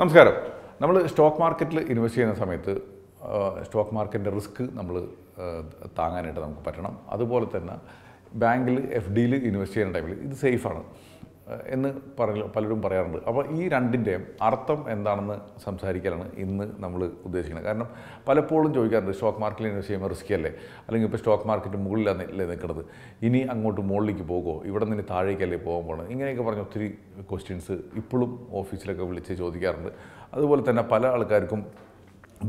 നമസ്കാരം നമ്മൾ സ്റ്റോക്ക് മാർക്കറ്റിൽ ഇൻവെസ്റ്റ് ചെയ്യുന്ന സമയത്ത് സ്റ്റോക്ക് മാർക്കറ്റിൻ്റെ റിസ്ക് നമ്മൾ താങ്ങാനായിട്ട് നമുക്ക് പറ്റണം അതുപോലെ തന്നെ ബാങ്കിൽ എഫ് ഡിയിൽ ഇൻവെസ്റ്റ് ചെയ്യുന്ന ടൈമിൽ ഇത് സേഫാണ് എന്ന് പറ പലരും പറയാറുണ്ട് അപ്പോൾ ഈ രണ്ടിൻ്റെയും അർത്ഥം എന്താണെന്ന് സംസാരിക്കാനാണ് ഇന്ന് നമ്മൾ ഉദ്ദേശിക്കുന്നത് കാരണം പലപ്പോഴും ചോദിക്കാറുണ്ട് സ്റ്റോക്ക് മാർക്കറ്റിൽ ഇൻവെസ്റ്റ് ചെയ്യുമ്പോൾ റിസ്ക് അല്ലേ അല്ലെങ്കിൽ ഇപ്പോൾ സ്റ്റോക്ക് മാർക്കറ്റ് മുകളിലല്ലേ നിൽക്കുന്നത് ഇനി അങ്ങോട്ട് മുകളിലേക്ക് പോകുമോ ഇവിടെ നിന്ന് താഴേക്കല്ലേ പോകാൻ പോകണം ഇങ്ങനെയൊക്കെ പറഞ്ഞ ഒത്തിരി ക്വസ്റ്റ്യൻസ് ഇപ്പോഴും ഓഫീസിലൊക്കെ വിളിച്ച് ചോദിക്കാറുണ്ട് അതുപോലെ തന്നെ പല ആൾക്കാർക്കും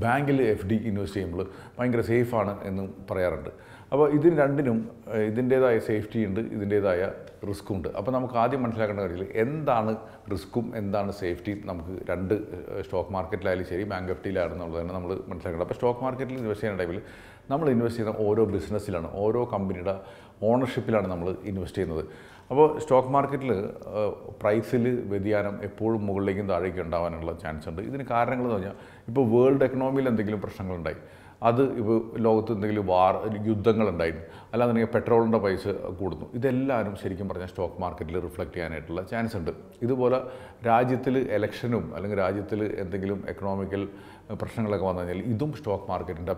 ബാങ്കിൽ എഫ് ഡി ഇൻവെസ്റ്റ് ചെയ്യുമ്പോൾ ഭയങ്കര സേഫാണ് എന്നും പറയാറുണ്ട് അപ്പോൾ ഇതിന് രണ്ടിനും ഇതിൻ്റേതായ സേഫ്റ്റി ഉണ്ട് ഇതിൻ്റേതായ റിസ്ക്കും ഉണ്ട് അപ്പോൾ നമുക്ക് ആദ്യം മനസ്സിലാക്കേണ്ട കാര്യത്തിൽ എന്താണ് റിസ്ക്കും എന്താണ് സേഫ്റ്റിയും നമുക്ക് രണ്ട് സ്റ്റോക്ക് മാർക്കറ്റിലായാലും ശരി ബാങ്ക് തന്നെ നമ്മൾ മനസ്സിലാക്കേണ്ടത് അപ്പോൾ സ്റ്റോക്ക് മാർക്കറ്റിൽ ഇൻവെസ്റ്റ് ചെയ്യുന്ന ടൈമിൽ നമ്മൾ ഇൻവെസ്റ്റ് ചെയ്യുന്ന ഓരോ ബിസിനസ്സിലാണ് ഓരോ കമ്പനിയുടെ ഓണർഷിപ്പിലാണ് നമ്മൾ ഇൻവെസ്റ്റ് ചെയ്യുന്നത് അപ്പോൾ സ്റ്റോക്ക് മാർക്കറ്റിൽ പ്രൈസിൽ വ്യതിയാനം എപ്പോഴും മുകളിലേക്കും താഴേക്കും ഉണ്ടാവാനുള്ള ചാൻസ് ഉണ്ട് ഇതിന് കാരണങ്ങൾ എന്ന് പറഞ്ഞാൽ ഇപ്പോൾ വേൾഡ് എക്കണോമിയിൽ എന്തെങ്കിലും പ്രശ്നങ്ങളുണ്ടായി അത് ഇപ്പോൾ ലോകത്ത് എന്തെങ്കിലും വാർ യുദ്ധങ്ങളുണ്ടായിരുന്നു അല്ലാന്നുണ്ടെങ്കിൽ പെട്രോളിൻ്റെ പൈസ കൂടുന്നു ഇതെല്ലാവരും ശരിക്കും പറഞ്ഞാൽ സ്റ്റോക്ക് മാർക്കറ്റിൽ റിഫ്ലക്റ്റ് ചെയ്യാനായിട്ടുള്ള ചാൻസ് ഉണ്ട് ഇതുപോലെ രാജ്യത്തിൽ ഇലക്ഷനും അല്ലെങ്കിൽ രാജ്യത്തിൽ എന്തെങ്കിലും എക്കണോമിക്കൽ പ്രശ്നങ്ങളൊക്കെ വന്നു കഴിഞ്ഞാൽ ഇതും സ്റ്റോക്ക് മാർക്കറ്റിൻ്റെ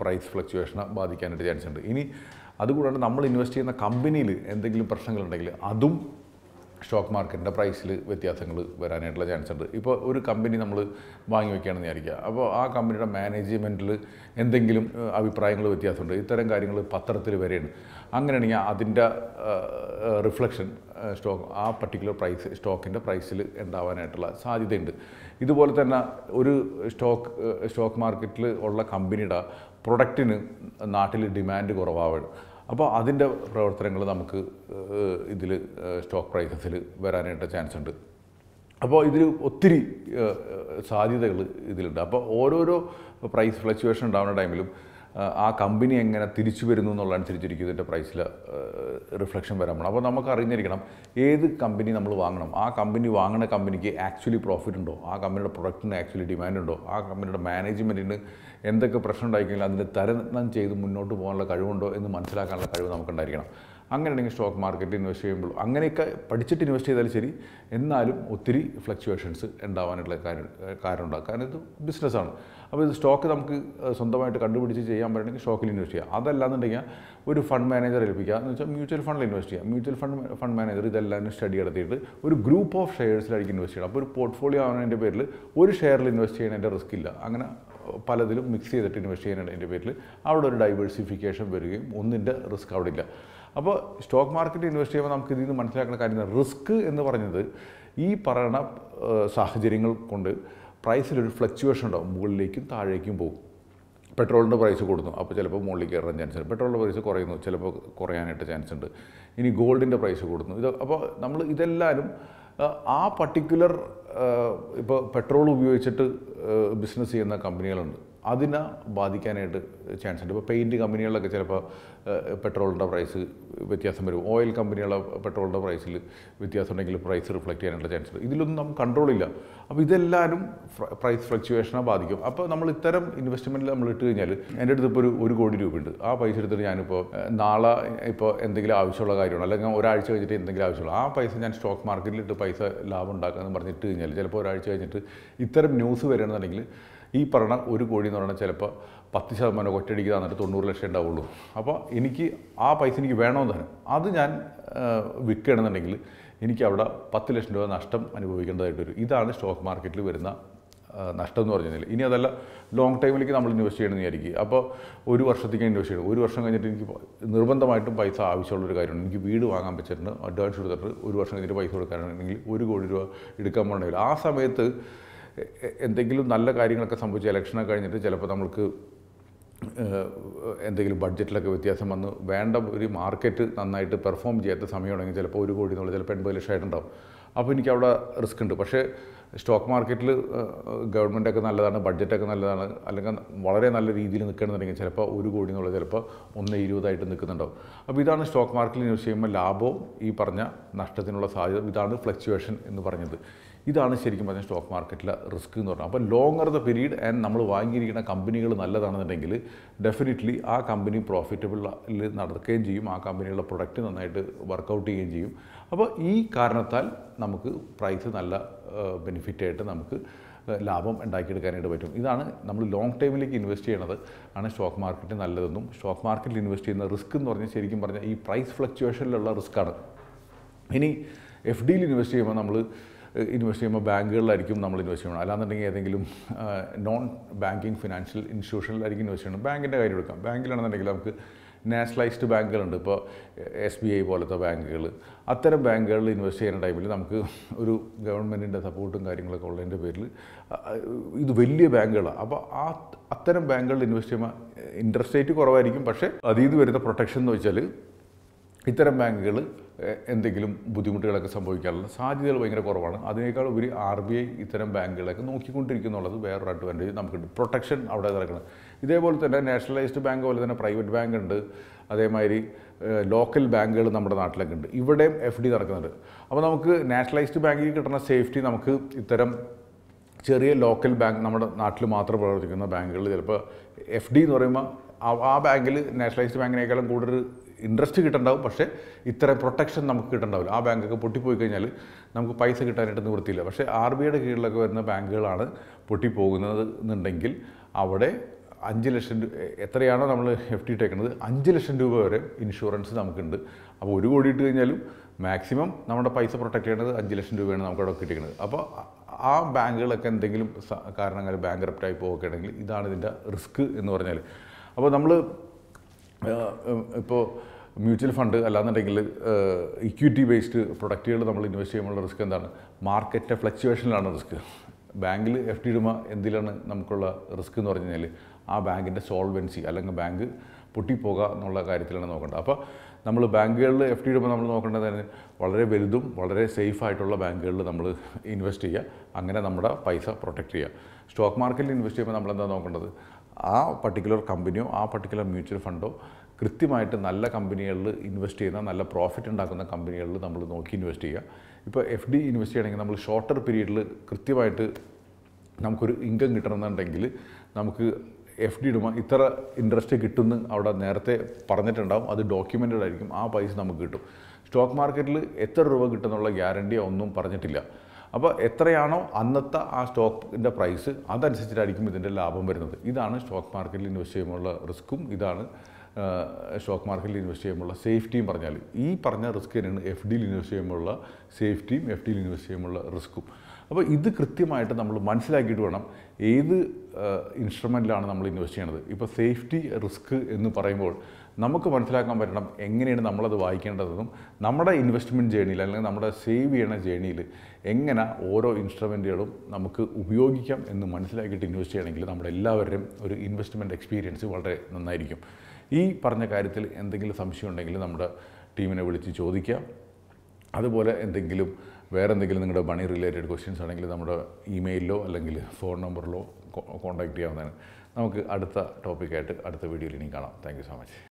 പ്രൈസ് ഫ്ലക്ച്വേഷനെ ബാധിക്കാനായിട്ട് ചാൻസ് ഉണ്ട് ഇനി അതുകൂടാണ്ട് നമ്മൾ ഇൻവെസ്റ്റ് ചെയ്യുന്ന കമ്പനിയിൽ എന്തെങ്കിലും പ്രശ്നങ്ങളുണ്ടെങ്കിൽ അതും സ്റ്റോക്ക് മാർക്കറ്റിൻ്റെ പ്രൈസിൽ വ്യത്യാസങ്ങൾ വരാനായിട്ടുള്ള ചാൻസ് ഉണ്ട് ഇപ്പോൾ ഒരു കമ്പനി നമ്മൾ വാങ്ങി വയ്ക്കുകയാണെന്ന് വിചാരിക്കുക അപ്പോൾ ആ കമ്പനിയുടെ മാനേജ്മെൻറ്റിൽ എന്തെങ്കിലും അഭിപ്രായങ്ങൾ വ്യത്യാസമുണ്ട് ഇത്തരം കാര്യങ്ങൾ പത്രത്തിൽ വരെയാണ് അങ്ങനെയാണെങ്കിൽ അതിൻ്റെ റിഫ്ലക്ഷൻ സ്റ്റോക്ക് ആ പർട്ടിക്കുലർ പ്രൈസ് സ്റ്റോക്കിൻ്റെ പ്രൈസിൽ ഉണ്ടാവാനായിട്ടുള്ള സാധ്യതയുണ്ട് ഇതുപോലെ തന്നെ ഒരു സ്റ്റോക്ക് സ്റ്റോക്ക് മാർക്കറ്റിൽ ഉള്ള കമ്പനിയുടെ പ്രൊഡക്റ്റിന് നാട്ടിൽ ഡിമാൻഡ് കുറവാവുകയാണ് അപ്പോൾ അതിൻ്റെ പ്രവർത്തനങ്ങൾ നമുക്ക് ഇതിൽ സ്റ്റോക്ക് പ്രൈസസിൽ വരാനായിട്ട് ചാൻസ് ഉണ്ട് അപ്പോൾ ഇതിൽ ഒത്തിരി സാധ്യതകൾ ഇതിലുണ്ട് അപ്പോൾ ഓരോരോ പ്രൈസ് ഫ്ലക്ച്വേഷൻ ഉണ്ടാകുന്ന ടൈമിലും ആ കമ്പനി എങ്ങനെ തിരിച്ചു വരുന്നു എന്നുള്ളതനുസരിച്ചിരിക്കും ഇതിൻ്റെ പ്രൈസിൽ റിഫ്ലക്ഷൻ വരാൻ പോകണം അപ്പോൾ നമുക്ക് അറിഞ്ഞിരിക്കണം ഏത് കമ്പനി നമ്മൾ വാങ്ങണം ആ കമ്പനി വാങ്ങുന്ന കമ്പനിക്ക് ആക്ച്വലി പ്രോഫിറ്റ് ഉണ്ടോ ആ കമ്പനിയുടെ പ്രൊഡക്റ്റിന് ആക്ച്വലി ഡിമാൻഡ് ഉണ്ടോ ആ കമ്പനിയുടെ മാനേജ്മെൻറ്റിന് എന്തൊക്കെ പ്രശ്നം ഉണ്ടായിക്കഴിഞ്ഞാൽ അതിൻ്റെ തരണം ചെയ്ത് മുന്നോട്ട് പോകാനുള്ള കഴിവുണ്ടോ എന്ന് മനസ്സിലാക്കാനുള്ള കഴിവ് നമുക്കുണ്ടായിരിക്കണം അങ്ങനെയാണെങ്കിൽ സ്റ്റോക്ക് മാർക്കറ്റ് ഇൻവെസ്റ്റ് ചെയ്യുമ്പോൾ അങ്ങനെയൊക്കെ പഠിച്ചിട്ട് ഇൻവെസ്റ്റ് ചെയ്താലും ശരി എന്നാലും ഒത്തിരി ഫ്ലക്ച്വേഷൻസ് ഉണ്ടാവാനുള്ള കാര്യം കാരണമുണ്ടാകും കാരണം ഇത് ബിസിനസ്സാണ് അപ്പോൾ ഇത് സ്റ്റോക്ക് നമുക്ക് സ്വന്തമായിട്ട് കണ്ടുപിടിച്ച് ചെയ്യാൻ പറ്റുകയാണെങ്കിൽ സ്റ്റോക്കിൽ ഇൻവെസ്റ്റ് ചെയ്യാം എന്നുണ്ടെങ്കിൽ ഒരു ഫണ്ട് മാനേജർ ഏൽപ്പിക്കുക എന്ന് വെച്ചാൽ മ്യൂച്വൽ ഫണ്ടിൽ ഇൻവെസ്റ്റ് ചെയ്യാം മ്യൂച്വൽ ഫണ്ട് ഫണ്ട് മാനേജർ ഇതെല്ലാം സ്റ്റഡി നടത്തിയിട്ട് ഒരു ഗ്രൂപ്പ് ഓഫ് ഷെയർസിലായിരിക്കും ഇൻവെസ്റ്റ് ചെയ്യണം അപ്പോൾ ഒരു പോർട്ട്ഫോളിയോ ആവുന്നതിൻ്റെ പേരിൽ ഒരു ഷെയറിൽ ഇൻവെസ്റ്റ് ചെയ്യുന്നതിൻ്റെ റിസ്ക് ഇല്ല അങ്ങനെ പലതിലും മിക്സ് ചെയ്തിട്ട് ഇൻവെസ്റ്റ് ചെയ്യുന്നതിൻ്റെ പേരിൽ അവിടെ ഒരു ഡൈവേഴ്സിഫിക്കേഷൻ വരികയും ഒന്നിൻ്റെ റിസ്ക് അവിടെ ഇല്ല അപ്പോൾ സ്റ്റോക്ക് മാർക്കറ്റ് ഇൻവെസ്റ്റ് ചെയ്യുമ്പോൾ നമുക്ക് ഇതിൽ നിന്ന് മനസ്സിലാക്കുന്ന കാര്യം റിസ്ക് എന്ന് പറഞ്ഞത് ഈ പറയുന്ന സാഹചര്യങ്ങൾ കൊണ്ട് പ്രൈസിലൊരു ഫ്ലക്ച്വേഷൻ ഉണ്ടാവും മുകളിലേക്കും താഴേക്കും പോകും പെട്രോളിൻ്റെ പ്രൈസ് കൂടുന്നു അപ്പോൾ ചിലപ്പോൾ മുകളിലേക്ക് കയറാൻ ചാൻസ് ഉണ്ട് പെട്രോളിൻ്റെ പ്രൈസ് കുറയുന്നു ചിലപ്പോൾ കുറയാനായിട്ട് ചാൻസ് ഉണ്ട് ഇനി ഗോൾഡിൻ്റെ പ്രൈസ് കൂടുന്നു ഇത് അപ്പോൾ നമ്മൾ ഇതെല്ലാവരും ആ പർട്ടിക്കുലർ ഇപ്പോൾ പെട്രോൾ ഉപയോഗിച്ചിട്ട് ബിസിനസ് ചെയ്യുന്ന കമ്പനികളുണ്ട് അതിനെ ബാധിക്കാനായിട്ട് ചാൻസ് ഉണ്ട് ഇപ്പോൾ പെയിൻറ്റ് കമ്പനികളിലൊക്കെ ചിലപ്പോൾ പെട്രോളിൻ്റെ പ്രൈസ് വ്യത്യാസം വരും ഓയിൽ കമ്പനികളുടെ പെട്രോളിൻ്റെ പ്രൈസിൽ വ്യത്യാസം ഉണ്ടെങ്കിൽ പ്രൈസ് റിഫ്ലക്റ്റ് ചെയ്യാനുള്ള ചാൻസ് ഉണ്ട് ഇതിലൊന്നും നമുക്ക് കൺട്രോളില്ല അപ്പോൾ ഇതെല്ലാവരും പ്രൈസ് ഫ്ലക്ച്വേഷനെ ബാധിക്കും അപ്പോൾ നമ്മൾ ഇത്തരം ഇൻവെസ്റ്റ്മെൻറ്റിൽ നമ്മൾ ഇട്ട് കഴിഞ്ഞാൽ എൻ്റെ അടുത്ത് ഇപ്പോൾ ഒരു ഒരു കോടി രൂപയുണ്ട് ആ പൈസ എടുത്തിട്ട് ഞാനിപ്പോൾ നാളെ ഇപ്പോൾ എന്തെങ്കിലും ആവശ്യമുള്ള കാര്യമാണ് അല്ലെങ്കിൽ ഒരാഴ്ച കഴിഞ്ഞിട്ട് എന്തെങ്കിലും ആവശ്യമുള്ള ആ പൈസ ഞാൻ സ്റ്റോക്ക് മാർക്കറ്റിലിട്ട് പൈസ ലാഭം ഉണ്ടാക്കാമെന്ന് പറഞ്ഞിട്ട് കഴിഞ്ഞാൽ ചിലപ്പോൾ ഒരാഴ്ച കഴിഞ്ഞിട്ട് ഇത്തരം ന്യൂസ് വരികയാണെന്നുണ്ടെങ്കിൽ ഈ പറഞ്ഞ ഒരു കോടി എന്ന് പറഞ്ഞാൽ ചിലപ്പോൾ പത്ത് ശതമാനം ഒറ്റയടിക്ക് തന്നിട്ട് തൊണ്ണൂറ് ലക്ഷം ഉണ്ടാവുള്ളൂ അപ്പോൾ എനിക്ക് ആ പൈസ എനിക്ക് വേണമെന്ന് തരും അത് ഞാൻ വിൽക്കുകയാണെന്നുണ്ടെങ്കിൽ എനിക്ക് അവിടെ പത്ത് ലക്ഷം രൂപ നഷ്ടം അനുഭവിക്കേണ്ടതായിട്ട് വരും ഇതാണ് സ്റ്റോക്ക് മാർക്കറ്റിൽ വരുന്ന നഷ്ടം എന്ന് പറഞ്ഞില്ല ഇനി അതല്ല ലോങ് ടൈമിലേക്ക് നമ്മൾ ഇൻവെസ്റ്റ് ചെയ്യണമെന്ന് വിചാരിക്കും അപ്പോൾ ഒരു വർഷത്തേക്ക് ഇൻവെസ്റ്റ് ചെയ്യണം ഒരു വർഷം കഴിഞ്ഞിട്ട് എനിക്ക് നിർബന്ധമായിട്ടും പൈസ ആവശ്യമുള്ളൊരു കാര്യമാണ് എനിക്ക് വീട് വാങ്ങാൻ പറ്റിയിട്ടുണ്ട് അഡ്വാൻസ് കൊടുത്തിട്ട് ഒരു വർഷം കഴിഞ്ഞിട്ട് പൈസ കൊടുക്കാനാണെങ്കിൽ ഒരു കോടി രൂപ എടുക്കാൻ പോകണമെങ്കിൽ ആ സമയത്ത് എന്തെങ്കിലും നല്ല കാര്യങ്ങളൊക്കെ സംഭവിച്ച് ഇലക്ഷനൊക്കെ കഴിഞ്ഞിട്ട് ചിലപ്പോൾ നമുക്ക് എന്തെങ്കിലും ബഡ്ജറ്റിലൊക്കെ വ്യത്യാസം വന്ന് വേണ്ട ഒരു മാർക്കറ്റ് നന്നായിട്ട് പെർഫോം ചെയ്യാത്ത സമയമാണെങ്കിൽ ചിലപ്പോൾ ഒരു കോടി എന്നുള്ളത് ചിലപ്പോൾ എൺപത് ലക്ഷമായിട്ടുണ്ടാവും അപ്പോൾ എനിക്ക് അവിടെ റിസ്ക് ഉണ്ട് പക്ഷേ സ്റ്റോക്ക് മാർക്കറ്റിൽ ഗവൺമെൻറ്റൊക്കെ നല്ലതാണ് ബഡ്ജറ്റൊക്കെ നല്ലതാണ് അല്ലെങ്കിൽ വളരെ നല്ല രീതിയിൽ നിൽക്കണമെന്നുണ്ടെങ്കിൽ ചിലപ്പോൾ ഒരു കോടി എന്നുള്ളത് ചിലപ്പോൾ ഒന്ന് ഇരുപതായിട്ട് നിൽക്കുന്നുണ്ടാവും അപ്പോൾ ഇതാണ് സ്റ്റോക്ക് മാർക്കറ്റിൽ യൂസ് ചെയ്യുമ്പോൾ ലാഭവും ഈ പറഞ്ഞ നഷ്ടത്തിനുള്ള സാധ്യത ഇതാണ് ഫ്ലക്ച്വേഷൻ എന്ന് പറഞ്ഞത് ഇതാണ് ശരിക്കും പറഞ്ഞാൽ സ്റ്റോക്ക് മാർക്കറ്റിലെ റിസ്ക് എന്ന് പറഞ്ഞാൽ അപ്പോൾ ലോങ്ങർ ദ പീരീഡ് ആൻഡ് നമ്മൾ വാങ്ങിയിരിക്കുന്ന കമ്പനികൾ നല്ലതാണെന്നുണ്ടെങ്കിൽ ഡെഫിനറ്റ്ലി ആ കമ്പനി പ്രോഫിറ്റബിളിൽ നടക്കുകയും ചെയ്യും ആ കമ്പനിയുടെ പ്രൊഡക്റ്റ് നന്നായിട്ട് വർക്കൗട്ട് ചെയ്യുകയും ചെയ്യും അപ്പോൾ ഈ കാരണത്താൽ നമുക്ക് പ്രൈസ് നല്ല ബെനിഫിറ്റായിട്ട് നമുക്ക് ലാഭം ഉണ്ടാക്കിയെടുക്കാനായിട്ട് പറ്റും ഇതാണ് നമ്മൾ ലോങ് ടൈമിലേക്ക് ഇൻവെസ്റ്റ് ചെയ്യണത് ആണ് സ്റ്റോക്ക് മാർക്കറ്റ് നല്ലതെന്നും സ്റ്റോക്ക് മാർക്കറ്റിൽ ഇൻവെസ്റ്റ് ചെയ്യുന്ന റിസ്ക് എന്ന് പറഞ്ഞാൽ ശരിക്കും പറഞ്ഞാൽ ഈ പ്രൈസ് ഫ്ലക്ച്വേഷനിലുള്ള റിസ്ക്കാണ് ഇനി എഫ് ഡിയിൽ ഇൻവെസ്റ്റ് ചെയ്യുമ്പോൾ നമ്മൾ ഇൻവെസ്റ്റ് ചെയ്യുമ്പോൾ ബാങ്കുകളിലായിരിക്കും നമ്മൾ ഇൻവെസ്റ്റ് ചെയ്യണം അല്ലാന്നുണ്ടെങ്കിൽ ഏതെങ്കിലും നോൺ ബാങ്കിങ് ഫിനാൻഷ്യൽ ഇൻസ്റ്റിറ്റ്യൂഷനിലായിരിക്കും ഇൻവെസ്റ്റ് ചെയ്യണം ബാങ്കിൻ്റെ കാര്യം എടുക്കാം ബാങ്കിലാണെന്നുണ്ടെങ്കിൽ നമുക്ക് നാഷണലൈസ്ഡ് ബാങ്കുകളുണ്ട് ഇപ്പോൾ എസ് ബി ഐ പോലത്തെ ബാങ്കുകൾ അത്തരം ബാങ്കുകളിൽ ഇൻവെസ്റ്റ് ചെയ്യുന്ന ടൈമിൽ നമുക്ക് ഒരു ഗവൺമെൻറ്റിൻ്റെ സപ്പോർട്ടും കാര്യങ്ങളൊക്കെ ഉള്ളതിൻ്റെ പേരിൽ ഇത് വലിയ ബാങ്കുകളാണ് അപ്പോൾ ആ അത്തരം ബാങ്കുകളിൽ ഇൻവെസ്റ്റ് ചെയ്യുമ്പോൾ ഇൻട്രസ്റ്റ് റേറ്റ് കുറവായിരിക്കും പക്ഷേ അതീത് വരുന്ന പ്രൊട്ടക്ഷൻ എന്ന് വെച്ചാൽ ഇത്തരം ബാങ്കുകൾ എന്തെങ്കിലും ബുദ്ധിമുട്ടുകളൊക്കെ സംഭവിക്കാനുള്ള സാധ്യതകൾ ഭയങ്കര കുറവാണ് അതിനേക്കാൾ ഒരു ആർ ബി ഐ ഇത്തരം ബാങ്കുകളൊക്കെ നോക്കിക്കൊണ്ടിരിക്കുന്നുള്ളത് വേറൊരു അഡ്വാൻറ്റേജ് നമുക്കുണ്ട് പ്രൊട്ടക്ഷൻ അവിടെ നടക്കുന്നത് ഇതേപോലെ തന്നെ നാഷണലൈസ്ഡ് ബാങ്ക് പോലെ തന്നെ പ്രൈവറ്റ് ബാങ്ക് ഉണ്ട് അതേമാതിരി ലോക്കൽ ബാങ്കുകൾ നമ്മുടെ നാട്ടിലൊക്കെ ഉണ്ട് ഇവിടെയും എഫ് ഡി നടക്കുന്നുണ്ട് അപ്പോൾ നമുക്ക് നാഷണലൈസ്ഡ് ബാങ്കിൽ കിട്ടുന്ന സേഫ്റ്റി നമുക്ക് ഇത്തരം ചെറിയ ലോക്കൽ ബാങ്ക് നമ്മുടെ നാട്ടിൽ മാത്രം പ്രവർത്തിക്കുന്ന ബാങ്കുകൾ ചിലപ്പോൾ എഫ് ഡി എന്ന് പറയുമ്പോൾ ആ ബാങ്കിൽ നാഷണലൈസ്ഡ് ബാങ്കിനേക്കാളും കൂടുതൽ ഇൻട്രസ്റ്റ് കിട്ടുന്നുണ്ടാവും പക്ഷേ ഇത്ര പ്രൊട്ടക്ഷൻ നമുക്ക് കിട്ടണ്ടാവില്ല ആ ബാങ്കൊക്കെ പൊട്ടിപ്പോയി കഴിഞ്ഞാൽ നമുക്ക് പൈസ കിട്ടാനായിട്ട് നിവൃത്തിയില്ല പക്ഷേ ആർ ബി ഐയുടെ കീഴിലൊക്കെ വരുന്ന ബാങ്കുകളാണ് പൊട്ടിപ്പോകുന്നത് എന്നുണ്ടെങ്കിൽ അവിടെ അഞ്ച് ലക്ഷം എത്രയാണോ നമ്മൾ എഫ് ഡി ഇട്ടേക്കുന്നത് അഞ്ച് ലക്ഷം രൂപ വരെ ഇൻഷുറൻസ് നമുക്കുണ്ട് അപ്പോൾ ഒരു കോടി ഇട്ട് കഴിഞ്ഞാലും മാക്സിമം നമ്മുടെ പൈസ പ്രൊട്ടക്ട് ചെയ്യേണ്ടത് അഞ്ച് ലക്ഷം രൂപയാണ് നമുക്ക് അവിടെ കിട്ടിയിരിക്കുന്നത് അപ്പോൾ ആ ബാങ്കുകളൊക്കെ എന്തെങ്കിലും കാരണങ്ങൾ ബാങ്ക് റപ്റ്റായി പോകുകയാണെങ്കിൽ ഇതാണ് ഇതിൻ്റെ റിസ്ക് എന്ന് പറഞ്ഞാൽ അപ്പോൾ നമ്മൾ ഇപ്പോൾ മ്യൂച്വൽ ഫണ്ട് അല്ലാന്നുണ്ടെങ്കിൽ ഇക്വിറ്റി ബേസ്ഡ് പ്രൊഡക്റ്റുകൾ നമ്മൾ ഇൻവെസ്റ്റ് ചെയ്യുമ്പോൾ റിസ്ക് എന്താണ് മാർക്കറ്റ് ഫ്ലക്ച്വേഷനിലാണ് റിസ്ക് ബാങ്കിൽ എഫ് ഡി ഇടുമ്പോൾ എന്തിലാണ് നമുക്കുള്ള റിസ്ക് എന്ന് പറഞ്ഞു കഴിഞ്ഞാൽ ആ ബാങ്കിൻ്റെ സോൾവൻസി അല്ലെങ്കിൽ ബാങ്ക് പൊട്ടിപ്പോകുക എന്നുള്ള കാര്യത്തിലാണ് നോക്കേണ്ടത് അപ്പോൾ നമ്മൾ ബാങ്കുകളിൽ എഫ് ഡി ഇടുമ്പോൾ നമ്മൾ നോക്കേണ്ടത് വളരെ വലുതും വളരെ സേഫ് ആയിട്ടുള്ള ബാങ്കുകളിൽ നമ്മൾ ഇൻവെസ്റ്റ് ചെയ്യുക അങ്ങനെ നമ്മുടെ പൈസ പ്രൊട്ടക്റ്റ് ചെയ്യുക സ്റ്റോക്ക് മാർക്കറ്റിൽ ഇൻവെസ്റ്റ് ചെയ്യുമ്പോൾ നമ്മൾ എന്താ നോക്കേണ്ടത് ആ പർട്ടിക്കുലർ കമ്പനിയോ ആ പർട്ടിക്കുലർ മ്യൂച്വൽ ഫണ്ടോ കൃത്യമായിട്ട് നല്ല കമ്പനികളിൽ ഇൻവെസ്റ്റ് ചെയ്യുന്ന നല്ല പ്രോഫിറ്റ് ഉണ്ടാക്കുന്ന കമ്പനികളിൽ നമ്മൾ നോക്കി ഇൻവെസ്റ്റ് ചെയ്യുക ഇപ്പോൾ എഫ് ഡി ഇൻവെസ്റ്റ് ചെയ്യണമെങ്കിൽ നമ്മൾ ഷോർട്ടർ പീരീഡിൽ കൃത്യമായിട്ട് നമുക്കൊരു ഇൻകം കിട്ടണമെന്നുണ്ടെങ്കിൽ നമുക്ക് എഫ് ഡി ഇടുമ്പോൾ ഇത്ര ഇൻട്രസ്റ്റ് കിട്ടുമെന്ന് അവിടെ നേരത്തെ പറഞ്ഞിട്ടുണ്ടാവും അത് ഡോക്യുമെൻറ്റഡ് ആയിരിക്കും ആ പൈസ നമുക്ക് കിട്ടും സ്റ്റോക്ക് മാർക്കറ്റിൽ എത്ര രൂപ കിട്ടുമെന്നുള്ള ഗ്യാരണ്ടി ഒന്നും പറഞ്ഞിട്ടില്ല അപ്പോൾ എത്രയാണോ അന്നത്തെ ആ സ്റ്റോക്കിൻ്റെ പ്രൈസ് അതനുസരിച്ചിട്ടായിരിക്കും ഇതിൻ്റെ ലാഭം വരുന്നത് ഇതാണ് സ്റ്റോക്ക് മാർക്കറ്റിൽ ഇൻവെസ്റ്റ് ചെയ്യുമ്പോൾ റിസ്ക്കും ഇതാണ് സ്റ്റോക്ക് മാർക്കറ്റിൽ ഇൻവെസ്റ്റ് ചെയ്യുമ്പോൾ സേഫ്റ്റിയും പറഞ്ഞാൽ ഈ പറഞ്ഞ റിസ്ക് തന്നെയാണ് എഫ് ഡിയിൽ ഇൻവെസ്റ്റ് ചെയ്യുമ്പോൾ സേഫ്റ്റിയും എഫ് ഡിയിൽ ഇൻവെസ്റ്റ് ചെയ്യുമ്പോൾ റിസ്ക്കും അപ്പോൾ ഇത് കൃത്യമായിട്ട് നമ്മൾ മനസ്സിലാക്കിയിട്ട് വേണം ഏത് ഇൻസ്ട്രുമെൻറ്റിലാണ് നമ്മൾ ഇൻവെസ്റ്റ് ചെയ്യണത് ഇപ്പോൾ സേഫ്റ്റി റിസ്ക് എന്ന് പറയുമ്പോൾ നമുക്ക് മനസ്സിലാക്കാൻ പറ്റണം എങ്ങനെയാണ് നമ്മളത് വായിക്കേണ്ടതെന്നും നമ്മുടെ ഇൻവെസ്റ്റ്മെൻറ്റ് ജേണിയിൽ അല്ലെങ്കിൽ നമ്മുടെ സേവ് ചെയ്യണ ജേണിയിൽ എങ്ങനെ ഓരോ ഇൻസ്ട്രുമെൻറ്റുകളും നമുക്ക് ഉപയോഗിക്കാം എന്ന് മനസ്സിലാക്കിയിട്ട് ഇൻവെസ്റ്റ് ചെയ്യണമെങ്കിൽ നമ്മുടെ എല്ലാവരുടെയും ഒരു ഇൻവെസ്റ്റ്മെൻറ്റ് എക്സ്പീരിയൻസ് വളരെ നന്നായിരിക്കും ഈ പറഞ്ഞ കാര്യത്തിൽ എന്തെങ്കിലും സംശയം ഉണ്ടെങ്കിൽ നമ്മുടെ ടീമിനെ വിളിച്ച് ചോദിക്കാം അതുപോലെ എന്തെങ്കിലും വേറെ എന്തെങ്കിലും നിങ്ങളുടെ മണി റിലേറ്റഡ് ക്വസ്റ്റ്യൻസ് ആണെങ്കിൽ നമ്മുടെ ഇമെയിലിലോ അല്ലെങ്കിൽ ഫോൺ നമ്പറിലോ കോൺടാക്റ്റ് ചെയ്യാവുന്നതാണ് നമുക്ക് അടുത്ത ടോപ്പിക്കായിട്ട് അടുത്ത വീഡിയോയിൽ ഇനി കാണാം താങ്ക് സോ മച്ച്